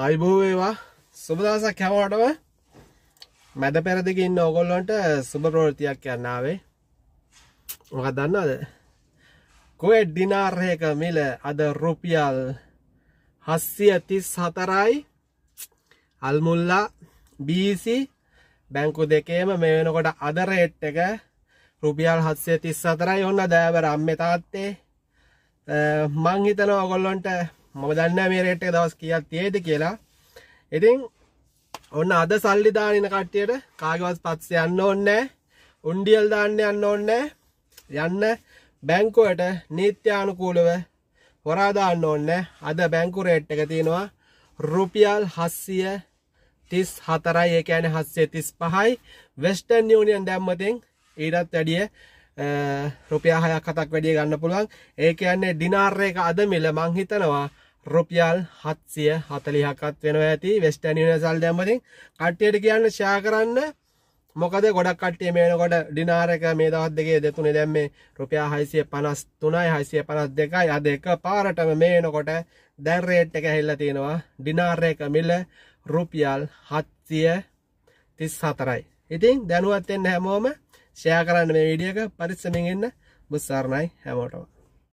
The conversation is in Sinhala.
ආයිබෝ වේවා සුබ දවසක් හැමෝටම මැද පෙර දෙකේ ඉන්න ඕගොල්ලන්ට සුබ ප්‍රවෘත්තියක් කියන්නාවේ මොකක්ද දන්නවද කුවෙට් ඩිනාර් එක මිල අද රුපියල් 734යි අල්මුල්ලා BC බැංකු දෙකේම මේ වෙනකොට අද රේට් එක රුපියල් 734යි ඔන්න දෑවර අම්මේ තාත්තේ මං හිතනවා ඔයගොල්ලන්ට මම දන්න මේ රේට් එක දවස් කීයක් තියෙයිද කියලා. ඉතින් ඔන්න අද සල්ලි දාන ඉන කට්ටියට කාගේවත් පස්සේ යන්න ඕනේ නැහැ. උන්ඩියල් දාන්න යන්න ඕනේ යන්න බැංකුවට නීත්‍යානුකූලව හොරා දාන්න ඕනේ අද බැංකු රේට් එක තියෙනවා රුපියල් 734යි ඒ කියන්නේ 735යි වෙස්ටර්න් යූනියන් දැම්මතින් ඊටත් වැඩිය රුපියල් 6ක් 7ක් වැඩිය ගන්න පුළුවන් ඒ කියන්නේ ඩිනාර් එක අද මිල මං හිතනවා රුපියල් 740කත් වෙනවා ඇති වෙස්ටර්න් යුනිවර්සල් දැම්මතින් කට්ටියට කියන්න ෂෙයා කරන්න මොකද ගොඩක් කට්ටිය මේ වෙනකොට ඩිනාර් එක මේ දවස් දෙකේ දෙතුනේ දැම්මේ රුපියල් 653යි 652යි අද එකපාරටම මේ වෙනකොට දැන් රේට් එක ඇහිලා තිනවා ඩිනාර් එක මිල රුපියල් 734යි ඉතින් දැනුවත් වෙන්න හැමෝම ෂෙයා කරන්න මේ වීඩියෝ එක පරිස්සමෙන් ඉන්න බුස්සාරණයි හැමෝටම